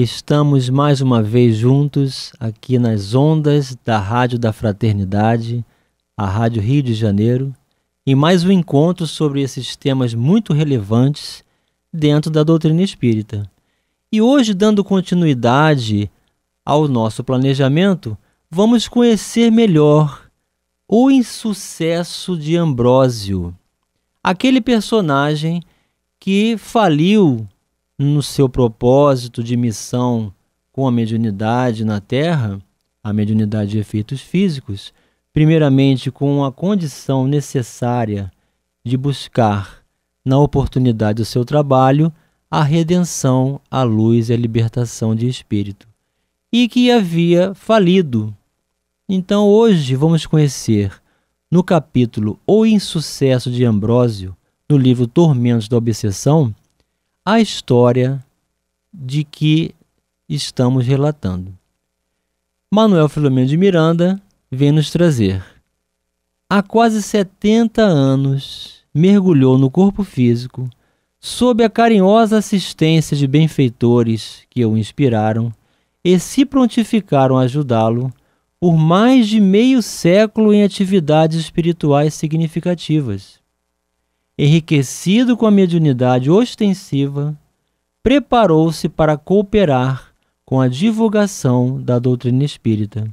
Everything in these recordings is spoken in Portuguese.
Estamos mais uma vez juntos aqui nas ondas da Rádio da Fraternidade, a Rádio Rio de Janeiro, em mais um encontro sobre esses temas muito relevantes dentro da doutrina espírita. E hoje, dando continuidade ao nosso planejamento, vamos conhecer melhor o insucesso de Ambrósio, aquele personagem que faliu no seu propósito de missão com a mediunidade na Terra, a mediunidade de efeitos físicos, primeiramente com a condição necessária de buscar, na oportunidade do seu trabalho, a redenção, a luz e a libertação de espírito, e que havia falido. Então hoje vamos conhecer, no capítulo O Insucesso de Ambrósio, no livro Tormentos da Obsessão, a história de que estamos relatando. Manuel Filomeno de Miranda vem nos trazer. Há quase 70 anos, mergulhou no corpo físico, sob a carinhosa assistência de benfeitores que o inspiraram e se prontificaram a ajudá-lo por mais de meio século em atividades espirituais significativas enriquecido com a mediunidade ostensiva, preparou-se para cooperar com a divulgação da doutrina espírita,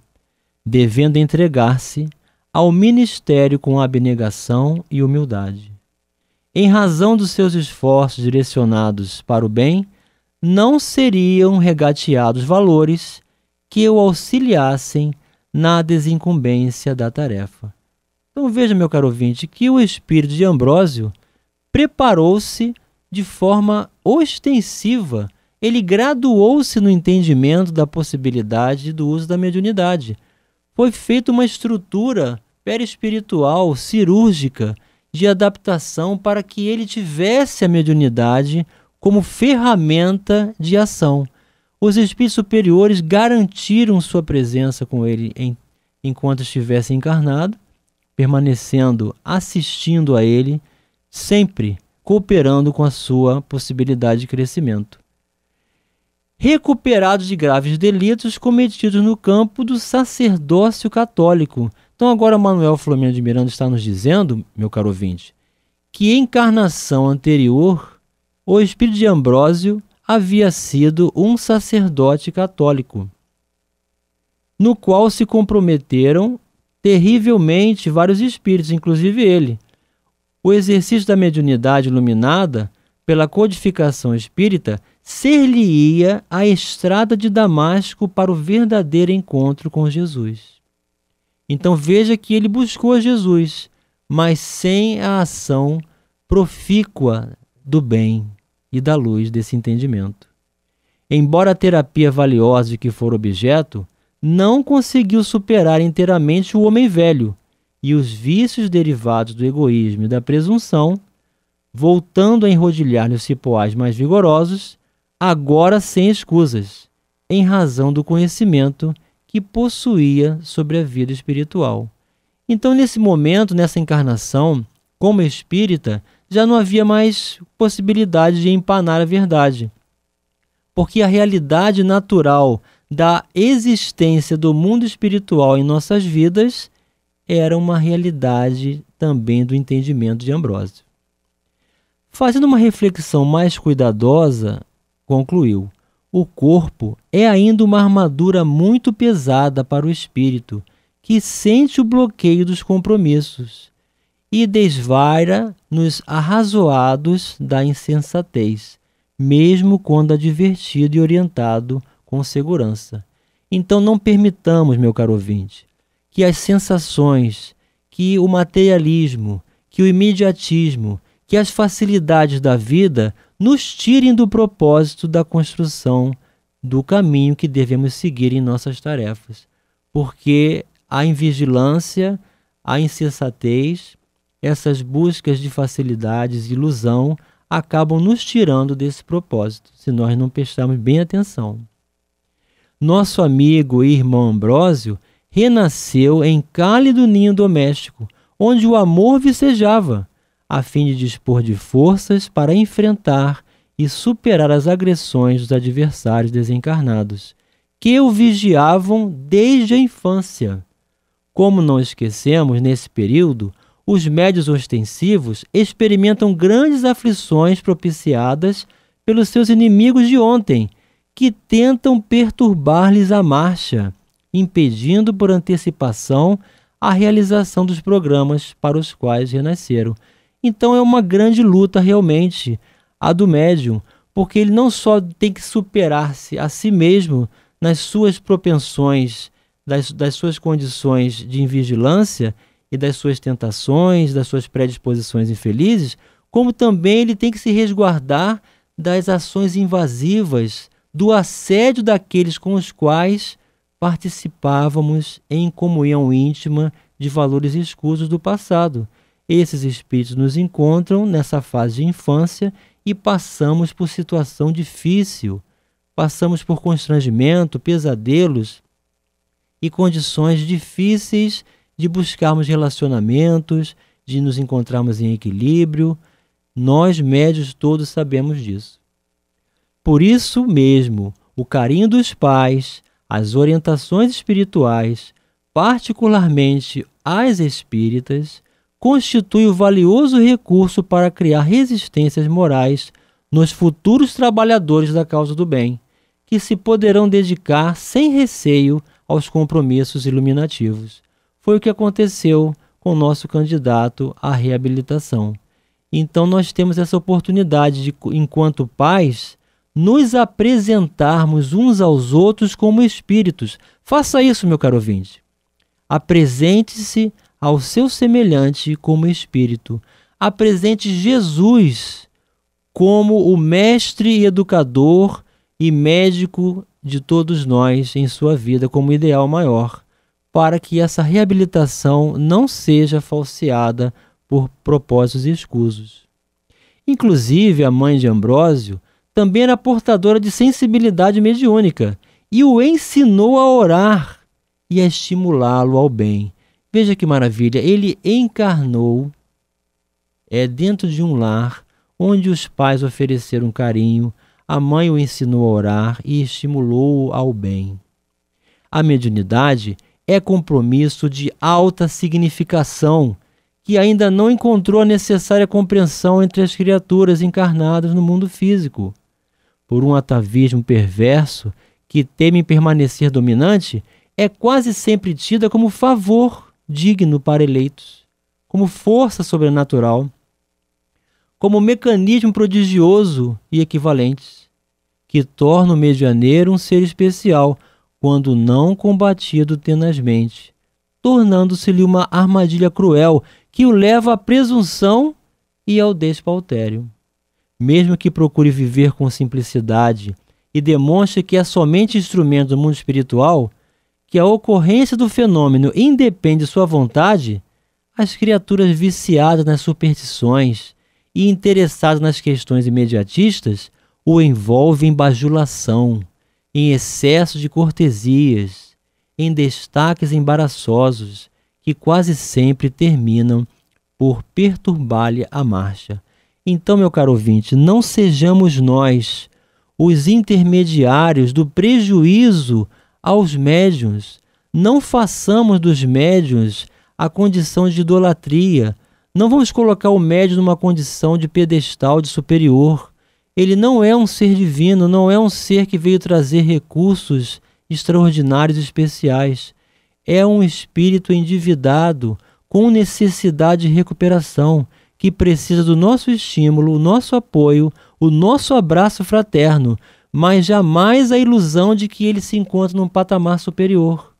devendo entregar-se ao ministério com abnegação e humildade. Em razão dos seus esforços direcionados para o bem, não seriam regateados valores que o auxiliassem na desincumbência da tarefa. Então veja, meu caro ouvinte, que o espírito de Ambrósio preparou-se de forma ostensiva. Ele graduou-se no entendimento da possibilidade do uso da mediunidade. Foi feita uma estrutura perispiritual, cirúrgica, de adaptação para que ele tivesse a mediunidade como ferramenta de ação. Os espíritos superiores garantiram sua presença com ele enquanto estivesse encarnado permanecendo assistindo a ele, sempre cooperando com a sua possibilidade de crescimento. Recuperados de graves delitos cometidos no campo do sacerdócio católico. Então, agora, Manuel Flamengo de Miranda está nos dizendo, meu caro ouvinte, que encarnação anterior, o espírito de Ambrósio havia sido um sacerdote católico, no qual se comprometeram terrivelmente vários espíritos, inclusive ele. O exercício da mediunidade iluminada pela codificação espírita ser-lhe-ia a estrada de Damasco para o verdadeiro encontro com Jesus. Então veja que ele buscou Jesus, mas sem a ação profícua do bem e da luz desse entendimento. Embora a terapia valiosa de que for objeto não conseguiu superar inteiramente o homem velho e os vícios derivados do egoísmo e da presunção, voltando a enrodilhar-lhe os cipoais mais vigorosos, agora sem escusas, em razão do conhecimento que possuía sobre a vida espiritual. Então, nesse momento, nessa encarnação, como espírita, já não havia mais possibilidade de empanar a verdade. Porque a realidade natural da existência do mundo espiritual em nossas vidas era uma realidade também do entendimento de Ambrósio. Fazendo uma reflexão mais cuidadosa, concluiu: o corpo é ainda uma armadura muito pesada para o espírito, que sente o bloqueio dos compromissos e desvaira nos arrazoados da insensatez, mesmo quando advertido e orientado com segurança. Então não permitamos, meu caro ouvinte, que as sensações, que o materialismo, que o imediatismo, que as facilidades da vida nos tirem do propósito da construção do caminho que devemos seguir em nossas tarefas. Porque a invigilância, a insensatez, essas buscas de facilidades, ilusão, acabam nos tirando desse propósito, se nós não prestarmos bem atenção nosso amigo e irmão Ambrósio renasceu em cálido ninho doméstico, onde o amor vicejava, a fim de dispor de forças para enfrentar e superar as agressões dos adversários desencarnados, que o vigiavam desde a infância. Como não esquecemos, nesse período, os médios ostensivos experimentam grandes aflições propiciadas pelos seus inimigos de ontem, que tentam perturbar-lhes a marcha, impedindo por antecipação a realização dos programas para os quais renasceram. Então é uma grande luta realmente a do médium, porque ele não só tem que superar-se a si mesmo nas suas propensões, das, das suas condições de invigilância e das suas tentações, das suas predisposições infelizes, como também ele tem que se resguardar das ações invasivas do assédio daqueles com os quais participávamos em comunhão íntima de valores escusos do passado. Esses espíritos nos encontram nessa fase de infância e passamos por situação difícil, passamos por constrangimento, pesadelos e condições difíceis de buscarmos relacionamentos, de nos encontrarmos em equilíbrio. Nós médios todos sabemos disso. Por isso mesmo, o carinho dos pais, as orientações espirituais, particularmente as espíritas, constitui o valioso recurso para criar resistências morais nos futuros trabalhadores da causa do bem, que se poderão dedicar sem receio aos compromissos iluminativos. Foi o que aconteceu com o nosso candidato à reabilitação. Então, nós temos essa oportunidade de, enquanto pais, nos apresentarmos uns aos outros como espíritos. Faça isso, meu caro ouvinte. Apresente-se ao seu semelhante como espírito. Apresente Jesus como o mestre e educador e médico de todos nós em sua vida como ideal maior, para que essa reabilitação não seja falseada por propósitos escusos. Inclusive, a mãe de Ambrósio também era portadora de sensibilidade mediúnica e o ensinou a orar e a estimulá-lo ao bem. Veja que maravilha, ele encarnou é dentro de um lar onde os pais ofereceram carinho, a mãe o ensinou a orar e estimulou-o ao bem. A mediunidade é compromisso de alta significação que ainda não encontrou a necessária compreensão entre as criaturas encarnadas no mundo físico por um atavismo perverso que teme permanecer dominante, é quase sempre tida como favor digno para eleitos, como força sobrenatural, como mecanismo prodigioso e equivalentes, que torna o medianeiro um ser especial quando não combatido tenazmente, tornando-se-lhe uma armadilha cruel que o leva à presunção e ao despautério mesmo que procure viver com simplicidade e demonstre que é somente instrumento do mundo espiritual, que a ocorrência do fenômeno independe de sua vontade, as criaturas viciadas nas superstições e interessadas nas questões imediatistas o envolvem em bajulação, em excesso de cortesias, em destaques embaraçosos que quase sempre terminam por perturbar-lhe a marcha então, meu caro ouvinte, não sejamos nós os intermediários do prejuízo aos médiuns. Não façamos dos médiuns a condição de idolatria. Não vamos colocar o médium numa condição de pedestal, de superior. Ele não é um ser divino, não é um ser que veio trazer recursos extraordinários e especiais. É um espírito endividado, com necessidade de recuperação que precisa do nosso estímulo, o nosso apoio, o nosso abraço fraterno, mas jamais a ilusão de que ele se encontra num patamar superior.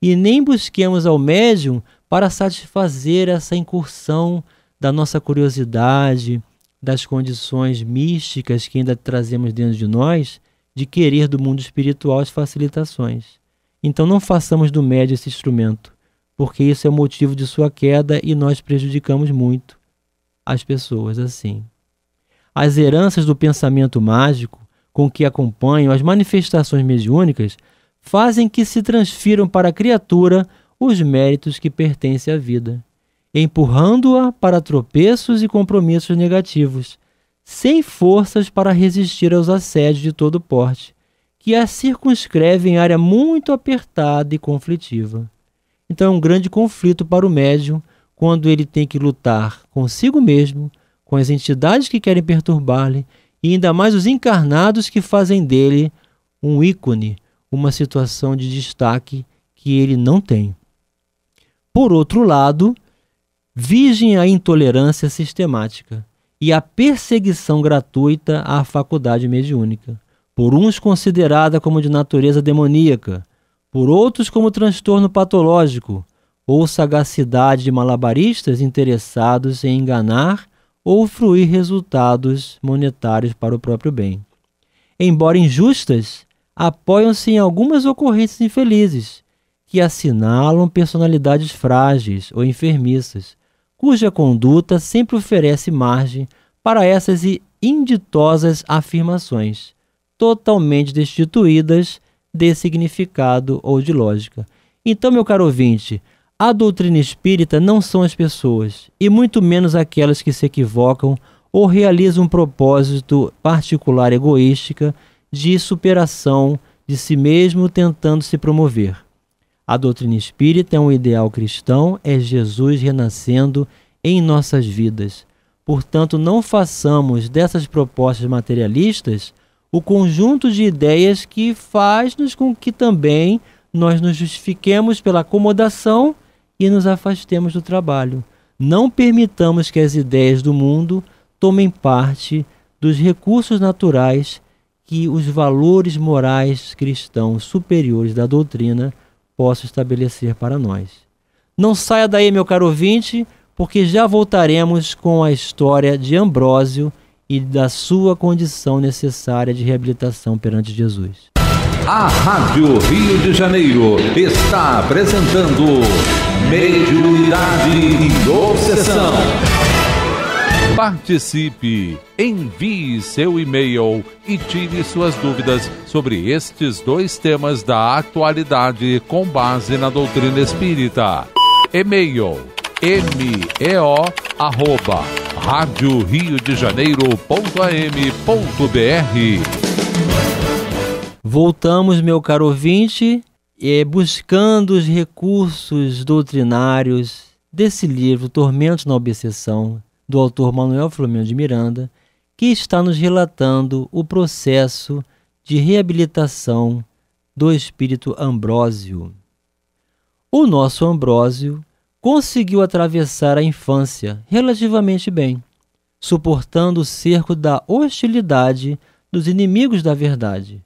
E nem busquemos ao médium para satisfazer essa incursão da nossa curiosidade, das condições místicas que ainda trazemos dentro de nós, de querer do mundo espiritual as facilitações. Então não façamos do médio esse instrumento, porque isso é motivo de sua queda e nós prejudicamos muito as pessoas assim. As heranças do pensamento mágico com que acompanham as manifestações mediúnicas fazem que se transfiram para a criatura os méritos que pertencem à vida, empurrando-a para tropeços e compromissos negativos, sem forças para resistir aos assédios de todo porte, que a circunscreve em área muito apertada e conflitiva. Então é um grande conflito para o médium quando ele tem que lutar consigo mesmo, com as entidades que querem perturbar-lhe e ainda mais os encarnados que fazem dele um ícone, uma situação de destaque que ele não tem. Por outro lado, vigem a intolerância sistemática e a perseguição gratuita à faculdade mediúnica, por uns considerada como de natureza demoníaca, por outros como transtorno patológico, ou sagacidade de malabaristas interessados em enganar ou fruir resultados monetários para o próprio bem. Embora injustas, apoiam-se em algumas ocorrências infelizes, que assinalam personalidades frágeis ou enfermiças, cuja conduta sempre oferece margem para essas inditosas afirmações, totalmente destituídas de significado ou de lógica. Então, meu caro ouvinte, a doutrina espírita não são as pessoas, e muito menos aquelas que se equivocam ou realizam um propósito particular egoística de superação de si mesmo tentando se promover. A doutrina espírita é um ideal cristão, é Jesus renascendo em nossas vidas. Portanto, não façamos dessas propostas materialistas o conjunto de ideias que faz-nos com que também nós nos justifiquemos pela acomodação e nos afastemos do trabalho. Não permitamos que as ideias do mundo tomem parte dos recursos naturais que os valores morais cristãos superiores da doutrina possam estabelecer para nós. Não saia daí, meu caro ouvinte, porque já voltaremos com a história de Ambrósio e da sua condição necessária de reabilitação perante Jesus. A Rádio Rio de Janeiro está apresentando Mediunidade e Obsessão. Participe, envie seu e-mail e tire suas dúvidas sobre estes dois temas da atualidade com base na doutrina espírita. E-mail meo arroba rádio rio de janeiro ponto am ponto br Voltamos, meu caro ouvinte, eh, buscando os recursos doutrinários desse livro Tormentos na Obsessão, do autor Manuel Flamengo de Miranda, que está nos relatando o processo de reabilitação do espírito Ambrósio. O nosso Ambrósio conseguiu atravessar a infância relativamente bem, suportando o cerco da hostilidade dos inimigos da verdade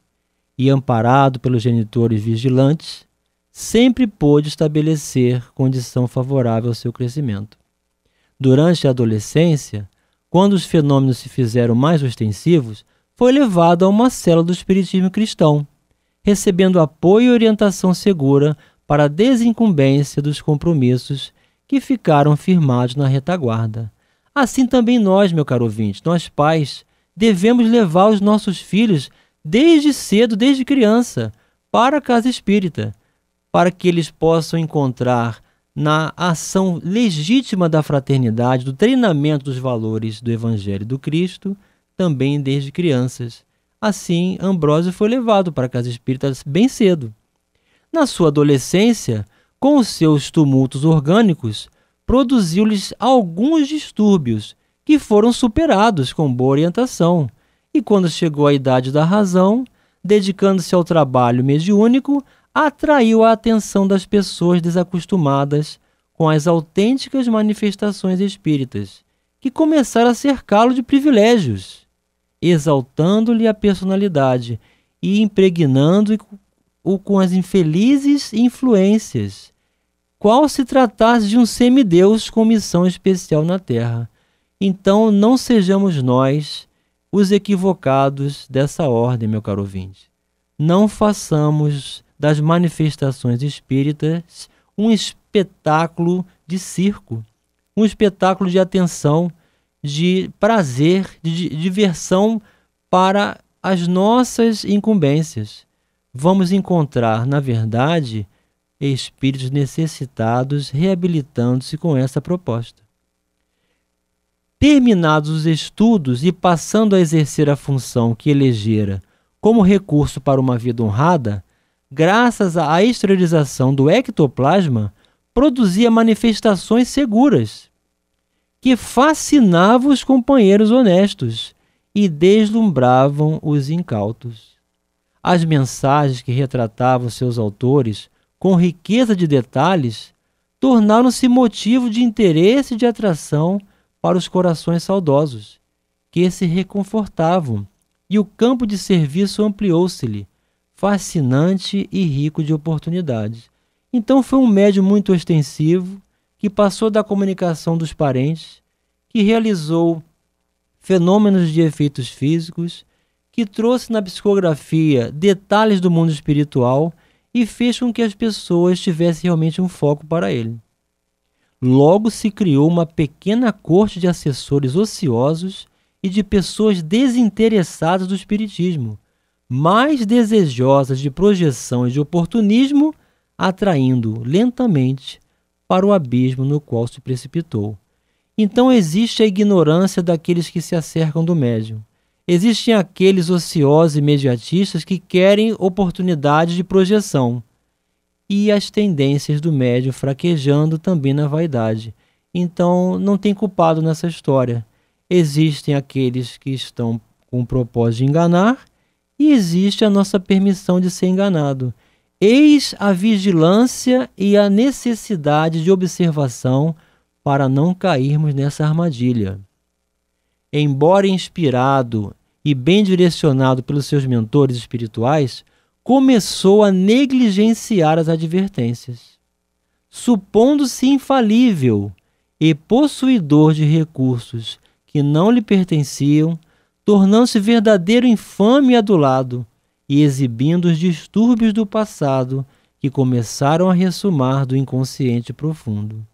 e amparado pelos genitores vigilantes, sempre pôde estabelecer condição favorável ao seu crescimento. Durante a adolescência, quando os fenômenos se fizeram mais ostensivos, foi levado a uma cela do espiritismo cristão, recebendo apoio e orientação segura para a desincumbência dos compromissos que ficaram firmados na retaguarda. Assim também nós, meu caro ouvinte, nós pais, devemos levar os nossos filhos desde cedo, desde criança, para a casa espírita, para que eles possam encontrar na ação legítima da fraternidade, do treinamento dos valores do Evangelho do Cristo, também desde crianças. Assim, Ambrósio foi levado para a casa espírita bem cedo. Na sua adolescência, com os seus tumultos orgânicos, produziu-lhes alguns distúrbios que foram superados com boa orientação, e, quando chegou à idade da razão, dedicando-se ao trabalho mediúnico, atraiu a atenção das pessoas desacostumadas com as autênticas manifestações espíritas, que começaram a cercá-lo de privilégios, exaltando-lhe a personalidade e impregnando-o com as infelizes influências, qual se tratasse de um semideus com missão especial na terra. Então não sejamos nós os equivocados dessa ordem, meu caro ouvinte. Não façamos das manifestações espíritas um espetáculo de circo, um espetáculo de atenção, de prazer, de diversão para as nossas incumbências. Vamos encontrar, na verdade, espíritos necessitados reabilitando-se com essa proposta. Terminados os estudos e passando a exercer a função que elegera como recurso para uma vida honrada, graças à esterilização do ectoplasma, produzia manifestações seguras, que fascinavam os companheiros honestos e deslumbravam os incautos. As mensagens que retratavam seus autores, com riqueza de detalhes, tornaram-se motivo de interesse e de atração para os corações saudosos, que se reconfortavam, e o campo de serviço ampliou-se-lhe, fascinante e rico de oportunidades. Então foi um médium muito ostensivo, que passou da comunicação dos parentes, que realizou fenômenos de efeitos físicos, que trouxe na psicografia detalhes do mundo espiritual e fez com que as pessoas tivessem realmente um foco para ele. Logo se criou uma pequena corte de assessores ociosos e de pessoas desinteressadas do espiritismo, mais desejosas de projeção e de oportunismo, atraindo lentamente para o abismo no qual se precipitou. Então existe a ignorância daqueles que se acercam do médium. Existem aqueles ociosos e mediatistas que querem oportunidades de projeção e as tendências do médio fraquejando também na vaidade. Então, não tem culpado nessa história. Existem aqueles que estão com o propósito de enganar e existe a nossa permissão de ser enganado. Eis a vigilância e a necessidade de observação para não cairmos nessa armadilha. Embora inspirado e bem direcionado pelos seus mentores espirituais, começou a negligenciar as advertências. Supondo-se infalível e possuidor de recursos que não lhe pertenciam, tornando-se verdadeiro infame e adulado, e exibindo os distúrbios do passado que começaram a ressumar do inconsciente profundo.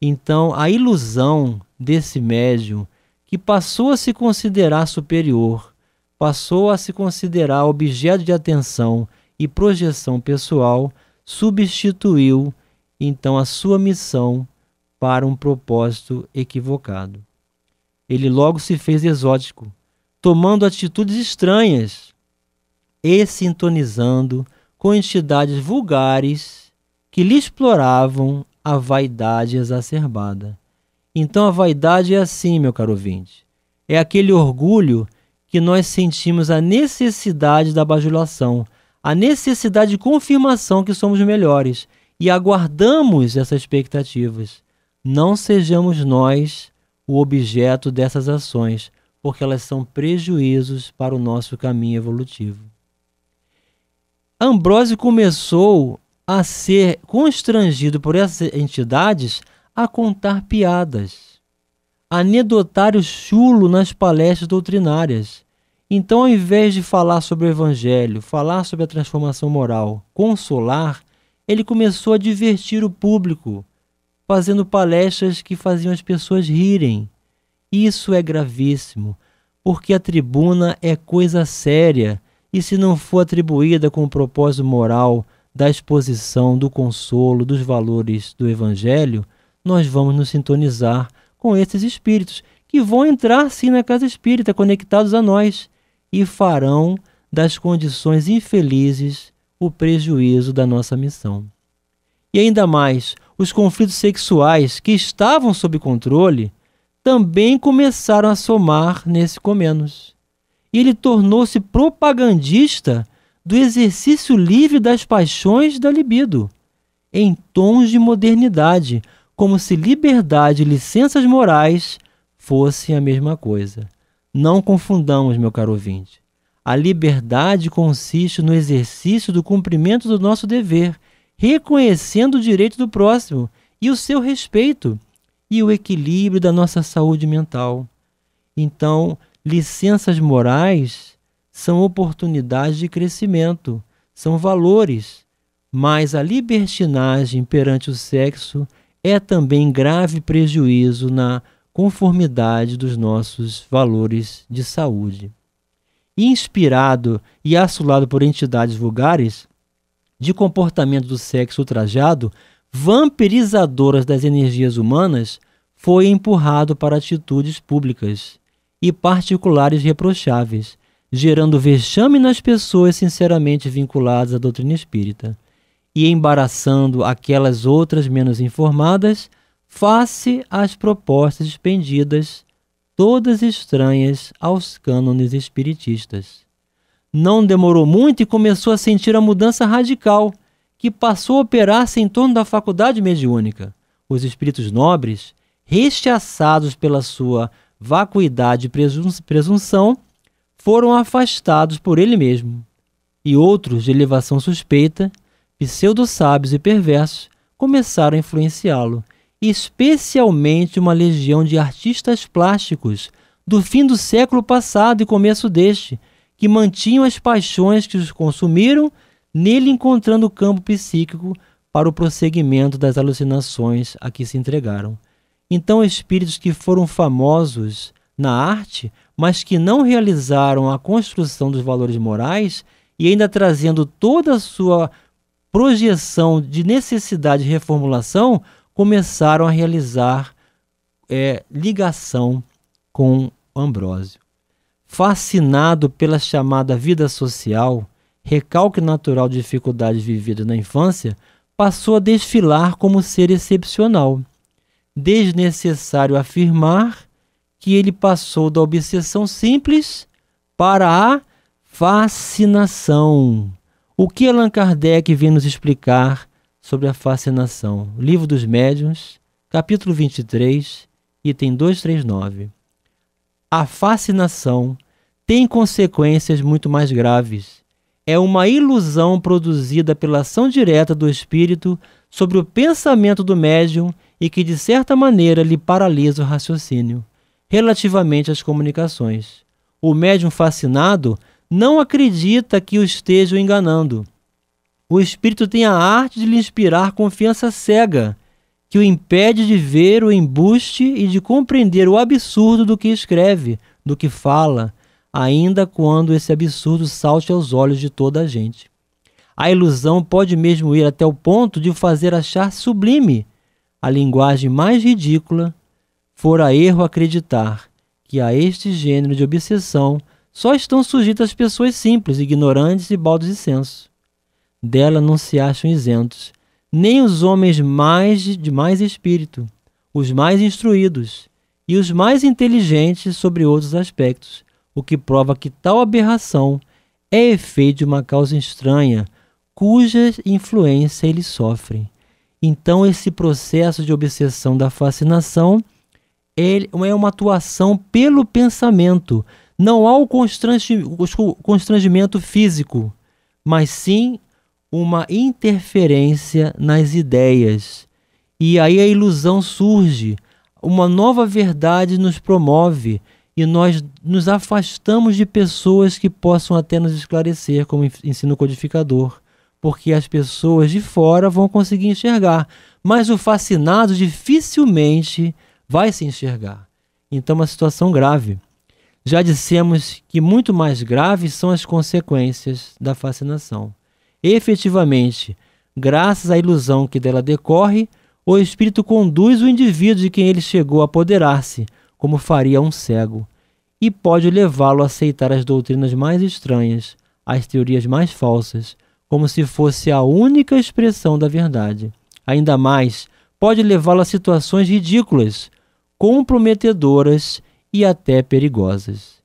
Então, a ilusão desse médium, que passou a se considerar superior passou a se considerar objeto de atenção e projeção pessoal, substituiu então a sua missão para um propósito equivocado. Ele logo se fez exótico, tomando atitudes estranhas e sintonizando com entidades vulgares que lhe exploravam a vaidade exacerbada. Então a vaidade é assim, meu caro ouvinte. É aquele orgulho que nós sentimos a necessidade da bajulação, a necessidade de confirmação que somos melhores e aguardamos essas expectativas. Não sejamos nós o objeto dessas ações, porque elas são prejuízos para o nosso caminho evolutivo. Ambrose começou a ser constrangido por essas entidades a contar piadas anedotário chulo nas palestras doutrinárias. Então, ao invés de falar sobre o Evangelho, falar sobre a transformação moral, consolar, ele começou a divertir o público, fazendo palestras que faziam as pessoas rirem. Isso é gravíssimo, porque a tribuna é coisa séria, e se não for atribuída com o propósito moral da exposição, do consolo, dos valores do Evangelho, nós vamos nos sintonizar com esses espíritos, que vão entrar sim na casa espírita, conectados a nós, e farão das condições infelizes o prejuízo da nossa missão. E ainda mais, os conflitos sexuais que estavam sob controle também começaram a somar nesse comenos. E ele tornou-se propagandista do exercício livre das paixões da libido, em tons de modernidade, como se liberdade e licenças morais fossem a mesma coisa. Não confundamos, meu caro ouvinte. A liberdade consiste no exercício do cumprimento do nosso dever, reconhecendo o direito do próximo e o seu respeito e o equilíbrio da nossa saúde mental. Então, licenças morais são oportunidades de crescimento, são valores, mas a libertinagem perante o sexo é também grave prejuízo na conformidade dos nossos valores de saúde. Inspirado e assolado por entidades vulgares, de comportamento do sexo ultrajado, vampirizadoras das energias humanas, foi empurrado para atitudes públicas e particulares reprocháveis, gerando vexame nas pessoas sinceramente vinculadas à doutrina espírita e embaraçando aquelas outras menos informadas face às propostas expendidas, todas estranhas aos cânones espiritistas. Não demorou muito e começou a sentir a mudança radical que passou a operar-se em torno da faculdade mediúnica. Os espíritos nobres, rechaçados pela sua vacuidade e presun presunção, foram afastados por ele mesmo. E outros de elevação suspeita pseudo-sábios e perversos começaram a influenciá-lo, especialmente uma legião de artistas plásticos do fim do século passado e começo deste, que mantinham as paixões que os consumiram, nele encontrando campo psíquico para o prosseguimento das alucinações a que se entregaram. Então, espíritos que foram famosos na arte, mas que não realizaram a construção dos valores morais e ainda trazendo toda a sua projeção de necessidade de reformulação, começaram a realizar é, ligação com Ambrósio. Fascinado pela chamada vida social, recalque natural de dificuldades vividas na infância, passou a desfilar como ser excepcional. Desnecessário afirmar que ele passou da obsessão simples para a fascinação. O que Allan Kardec vem nos explicar sobre a fascinação? Livro dos Médiuns, capítulo 23, item 239. A fascinação tem consequências muito mais graves. É uma ilusão produzida pela ação direta do espírito sobre o pensamento do médium e que, de certa maneira, lhe paralisa o raciocínio relativamente às comunicações. O médium fascinado não acredita que o estejam enganando. O espírito tem a arte de lhe inspirar confiança cega, que o impede de ver o embuste e de compreender o absurdo do que escreve, do que fala, ainda quando esse absurdo salte aos olhos de toda a gente. A ilusão pode mesmo ir até o ponto de o fazer achar sublime a linguagem mais ridícula, fora erro acreditar que a este gênero de obsessão só estão sujeitas pessoas simples, ignorantes e baldos de senso. Dela não se acham isentos, nem os homens mais de mais espírito, os mais instruídos e os mais inteligentes sobre outros aspectos, o que prova que tal aberração é efeito de uma causa estranha, cuja influência eles sofrem. Então, esse processo de obsessão da fascinação é uma atuação pelo pensamento, não há o constrangimento físico, mas sim uma interferência nas ideias. E aí a ilusão surge, uma nova verdade nos promove e nós nos afastamos de pessoas que possam até nos esclarecer, como ensino codificador, porque as pessoas de fora vão conseguir enxergar, mas o fascinado dificilmente vai se enxergar. Então, é uma situação grave. Já dissemos que muito mais graves são as consequências da fascinação. Efetivamente, graças à ilusão que dela decorre, o espírito conduz o indivíduo de quem ele chegou a apoderar-se, como faria um cego, e pode levá-lo a aceitar as doutrinas mais estranhas, as teorias mais falsas, como se fosse a única expressão da verdade. Ainda mais, pode levá-lo a situações ridículas, comprometedoras e até perigosas.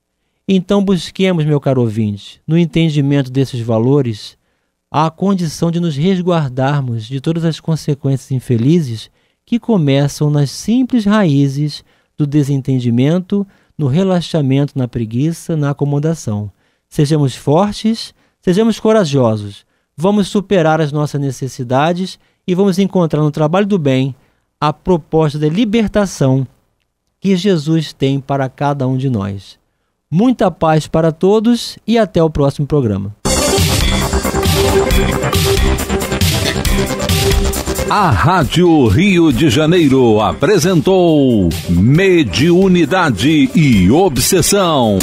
Então busquemos, meu caro ouvinte, no entendimento desses valores, a condição de nos resguardarmos de todas as consequências infelizes que começam nas simples raízes do desentendimento, no relaxamento, na preguiça, na acomodação. Sejamos fortes, sejamos corajosos, vamos superar as nossas necessidades e vamos encontrar no trabalho do bem a proposta da libertação que Jesus tem para cada um de nós. Muita paz para todos e até o próximo programa. A Rádio Rio de Janeiro apresentou Mediunidade e Obsessão.